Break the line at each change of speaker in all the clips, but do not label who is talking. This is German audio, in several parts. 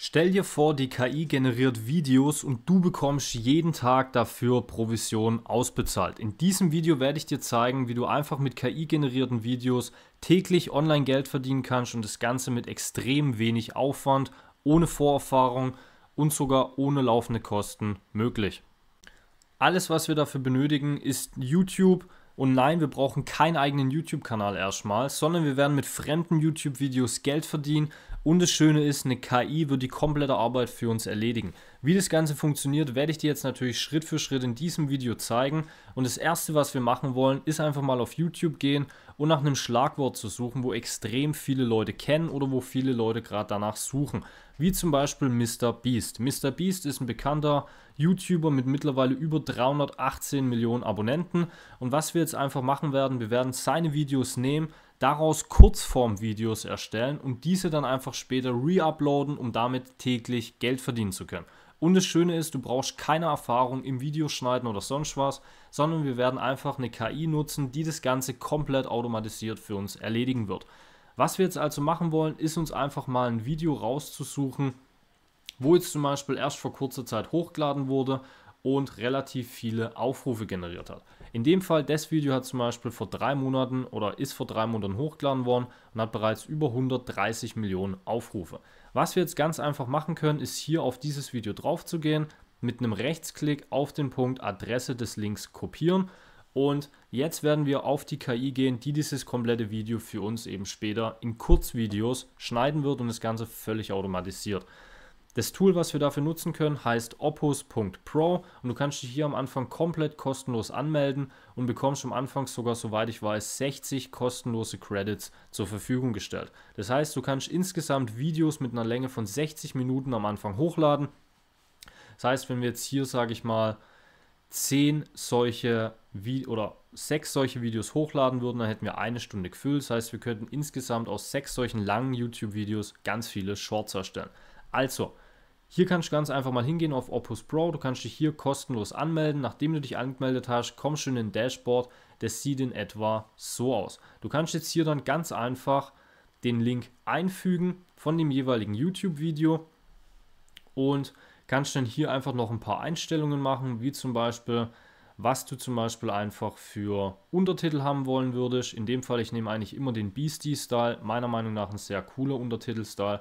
Stell dir vor, die KI generiert Videos und du bekommst jeden Tag dafür Provision ausbezahlt. In diesem Video werde ich dir zeigen, wie du einfach mit KI generierten Videos täglich online Geld verdienen kannst und das Ganze mit extrem wenig Aufwand, ohne Vorerfahrung und sogar ohne laufende Kosten möglich. Alles, was wir dafür benötigen, ist YouTube, und nein, wir brauchen keinen eigenen YouTube-Kanal erstmal, sondern wir werden mit fremden YouTube-Videos Geld verdienen. Und das Schöne ist, eine KI wird die komplette Arbeit für uns erledigen. Wie das Ganze funktioniert, werde ich dir jetzt natürlich Schritt für Schritt in diesem Video zeigen. Und das erste, was wir machen wollen, ist einfach mal auf YouTube gehen und nach einem Schlagwort zu suchen, wo extrem viele Leute kennen oder wo viele Leute gerade danach suchen. Wie zum Beispiel Mr. Beast. Mr. Beast ist ein bekannter YouTuber mit mittlerweile über 318 Millionen Abonnenten. Und was wir jetzt einfach machen werden, wir werden seine Videos nehmen, daraus Kurzform-Videos erstellen und diese dann einfach später re-uploaden, um damit täglich Geld verdienen zu können. Und das Schöne ist, du brauchst keine Erfahrung im Videoschneiden oder sonst was, sondern wir werden einfach eine KI nutzen, die das Ganze komplett automatisiert für uns erledigen wird. Was wir jetzt also machen wollen, ist uns einfach mal ein Video rauszusuchen, wo jetzt zum Beispiel erst vor kurzer Zeit hochgeladen wurde und relativ viele Aufrufe generiert hat. In dem Fall, das Video hat zum Beispiel vor drei Monaten oder ist vor drei Monaten hochgeladen worden und hat bereits über 130 Millionen Aufrufe. Was wir jetzt ganz einfach machen können, ist hier auf dieses Video drauf zu gehen, mit einem Rechtsklick auf den Punkt Adresse des Links kopieren und jetzt werden wir auf die KI gehen, die dieses komplette Video für uns eben später in Kurzvideos schneiden wird und das Ganze völlig automatisiert. Das Tool, was wir dafür nutzen können, heißt opus.pro und du kannst dich hier am Anfang komplett kostenlos anmelden und bekommst am Anfang sogar, soweit ich weiß, 60 kostenlose Credits zur Verfügung gestellt. Das heißt, du kannst insgesamt Videos mit einer Länge von 60 Minuten am Anfang hochladen. Das heißt, wenn wir jetzt hier, sage ich mal, 10 solche Vi oder 6 solche Videos hochladen würden, dann hätten wir eine Stunde gefüllt. Das heißt, wir könnten insgesamt aus 6 solchen langen YouTube-Videos ganz viele Shorts erstellen. Also, hier kannst du ganz einfach mal hingehen auf Opus Pro. Du kannst dich hier kostenlos anmelden. Nachdem du dich angemeldet hast, kommst du in den Dashboard. Das sieht in etwa so aus. Du kannst jetzt hier dann ganz einfach den Link einfügen von dem jeweiligen YouTube-Video und kannst dann hier einfach noch ein paar Einstellungen machen, wie zum Beispiel, was du zum Beispiel einfach für Untertitel haben wollen würdest. In dem Fall, ich nehme eigentlich immer den Beastie-Style, meiner Meinung nach ein sehr cooler Untertitel-Style.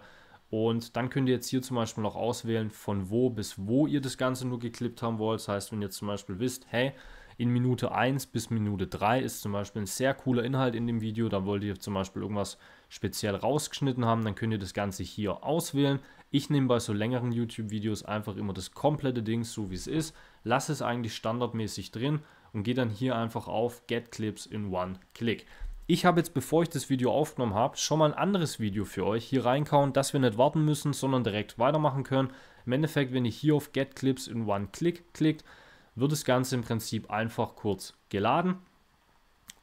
Und dann könnt ihr jetzt hier zum Beispiel noch auswählen, von wo bis wo ihr das Ganze nur geklippt haben wollt. Das heißt, wenn ihr zum Beispiel wisst, hey, in Minute 1 bis Minute 3 ist zum Beispiel ein sehr cooler Inhalt in dem Video. Da wollt ihr zum Beispiel irgendwas speziell rausgeschnitten haben, dann könnt ihr das Ganze hier auswählen. Ich nehme bei so längeren YouTube-Videos einfach immer das komplette Ding so wie es ist, lasse es eigentlich standardmäßig drin und gehe dann hier einfach auf Get Clips in One Click. Ich habe jetzt, bevor ich das Video aufgenommen habe, schon mal ein anderes Video für euch hier reinkauen, dass wir nicht warten müssen, sondern direkt weitermachen können. Im Endeffekt, wenn ihr hier auf Get Clips in One Click klickt, wird das Ganze im Prinzip einfach kurz geladen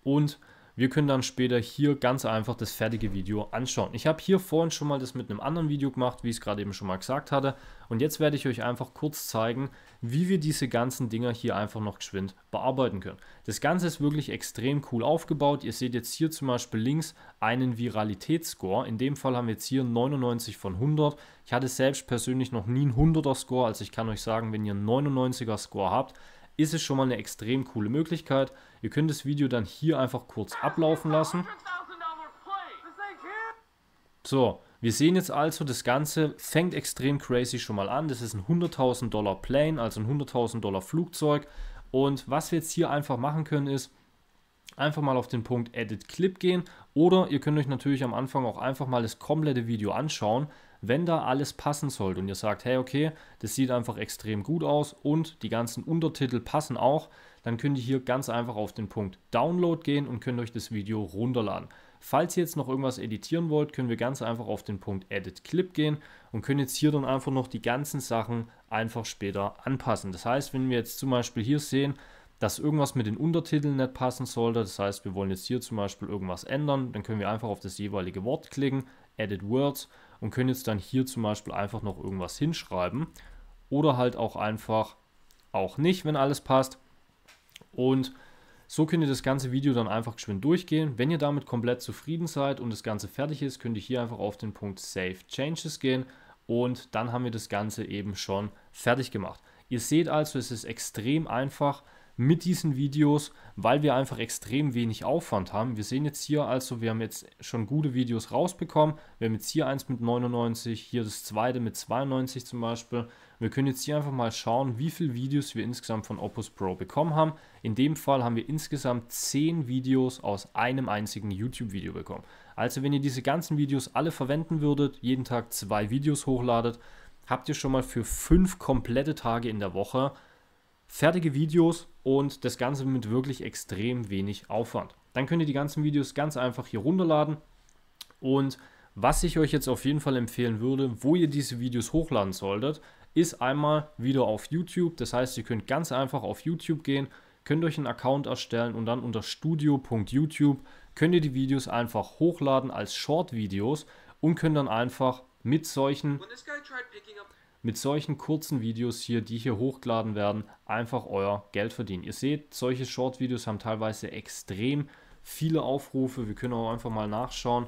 und wir können dann später hier ganz einfach das fertige Video anschauen. Ich habe hier vorhin schon mal das mit einem anderen Video gemacht, wie ich es gerade eben schon mal gesagt hatte. Und jetzt werde ich euch einfach kurz zeigen, wie wir diese ganzen Dinger hier einfach noch geschwind bearbeiten können. Das Ganze ist wirklich extrem cool aufgebaut. Ihr seht jetzt hier zum Beispiel links einen Viralitätsscore. In dem Fall haben wir jetzt hier 99 von 100. Ich hatte selbst persönlich noch nie einen 100er Score, also ich kann euch sagen, wenn ihr einen 99er Score habt, ist es schon mal eine extrem coole Möglichkeit. Ihr könnt das Video dann hier einfach kurz ablaufen lassen. So, wir sehen jetzt also, das Ganze fängt extrem crazy schon mal an. Das ist ein 100.000 Dollar Plane, also ein 100.000 Dollar Flugzeug. Und was wir jetzt hier einfach machen können ist, einfach mal auf den Punkt Edit Clip gehen oder ihr könnt euch natürlich am Anfang auch einfach mal das komplette Video anschauen, wenn da alles passen sollte und ihr sagt, hey okay, das sieht einfach extrem gut aus und die ganzen Untertitel passen auch, dann könnt ihr hier ganz einfach auf den Punkt Download gehen und könnt euch das Video runterladen. Falls ihr jetzt noch irgendwas editieren wollt, können wir ganz einfach auf den Punkt Edit Clip gehen und können jetzt hier dann einfach noch die ganzen Sachen einfach später anpassen. Das heißt, wenn wir jetzt zum Beispiel hier sehen, dass irgendwas mit den Untertiteln nicht passen sollte, das heißt, wir wollen jetzt hier zum Beispiel irgendwas ändern, dann können wir einfach auf das jeweilige Wort klicken, Edit Words und können jetzt dann hier zum Beispiel einfach noch irgendwas hinschreiben oder halt auch einfach auch nicht, wenn alles passt. Und so könnt ihr das ganze Video dann einfach geschwind durchgehen. Wenn ihr damit komplett zufrieden seid und das Ganze fertig ist, könnt ihr hier einfach auf den Punkt Save Changes gehen und dann haben wir das Ganze eben schon fertig gemacht. Ihr seht also, es ist extrem einfach mit diesen Videos, weil wir einfach extrem wenig Aufwand haben. Wir sehen jetzt hier also, wir haben jetzt schon gute Videos rausbekommen. Wir haben jetzt hier eins mit 99, hier das zweite mit 92 zum Beispiel wir können jetzt hier einfach mal schauen, wie viele Videos wir insgesamt von Opus Pro bekommen haben. In dem Fall haben wir insgesamt 10 Videos aus einem einzigen YouTube-Video bekommen. Also wenn ihr diese ganzen Videos alle verwenden würdet, jeden Tag zwei Videos hochladet, habt ihr schon mal für fünf komplette Tage in der Woche fertige Videos und das Ganze mit wirklich extrem wenig Aufwand. Dann könnt ihr die ganzen Videos ganz einfach hier runterladen und was ich euch jetzt auf jeden Fall empfehlen würde, wo ihr diese Videos hochladen solltet, ist einmal wieder auf YouTube. Das heißt, ihr könnt ganz einfach auf YouTube gehen, könnt euch einen Account erstellen und dann unter studio.youtube könnt ihr die Videos einfach hochladen als Short-Videos und könnt dann einfach mit solchen, mit solchen kurzen Videos hier, die hier hochgeladen werden, einfach euer Geld verdienen. Ihr seht, solche Short-Videos haben teilweise extrem viele Aufrufe. Wir können auch einfach mal nachschauen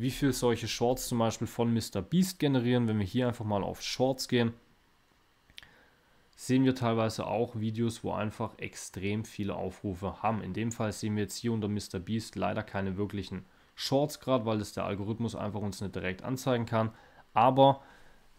wie viel solche Shorts zum Beispiel von Mr. Beast generieren. Wenn wir hier einfach mal auf Shorts gehen, sehen wir teilweise auch Videos, wo einfach extrem viele Aufrufe haben. In dem Fall sehen wir jetzt hier unter Mr. Beast leider keine wirklichen Shorts gerade, weil das der Algorithmus einfach uns nicht direkt anzeigen kann. Aber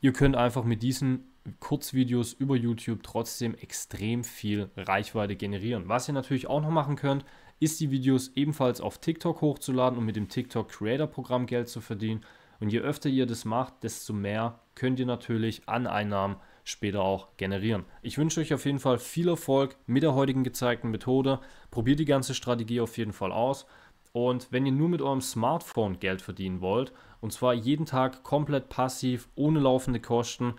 ihr könnt einfach mit diesen Kurzvideos über YouTube trotzdem extrem viel Reichweite generieren. Was ihr natürlich auch noch machen könnt, ist, die Videos ebenfalls auf TikTok hochzuladen und mit dem TikTok Creator Programm Geld zu verdienen. Und je öfter ihr das macht, desto mehr könnt ihr natürlich an Einnahmen später auch generieren. Ich wünsche euch auf jeden Fall viel Erfolg mit der heutigen gezeigten Methode. Probiert die ganze Strategie auf jeden Fall aus. Und wenn ihr nur mit eurem Smartphone Geld verdienen wollt, und zwar jeden Tag komplett passiv, ohne laufende Kosten,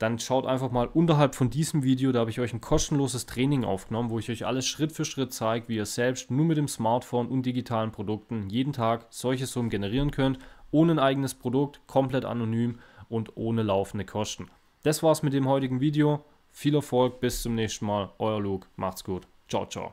dann schaut einfach mal unterhalb von diesem Video, da habe ich euch ein kostenloses Training aufgenommen, wo ich euch alles Schritt für Schritt zeige, wie ihr selbst nur mit dem Smartphone und digitalen Produkten jeden Tag solche Summen generieren könnt, ohne ein eigenes Produkt, komplett anonym und ohne laufende Kosten. Das war's mit dem heutigen Video. Viel Erfolg, bis zum nächsten Mal. Euer Luke, macht's gut. Ciao, ciao.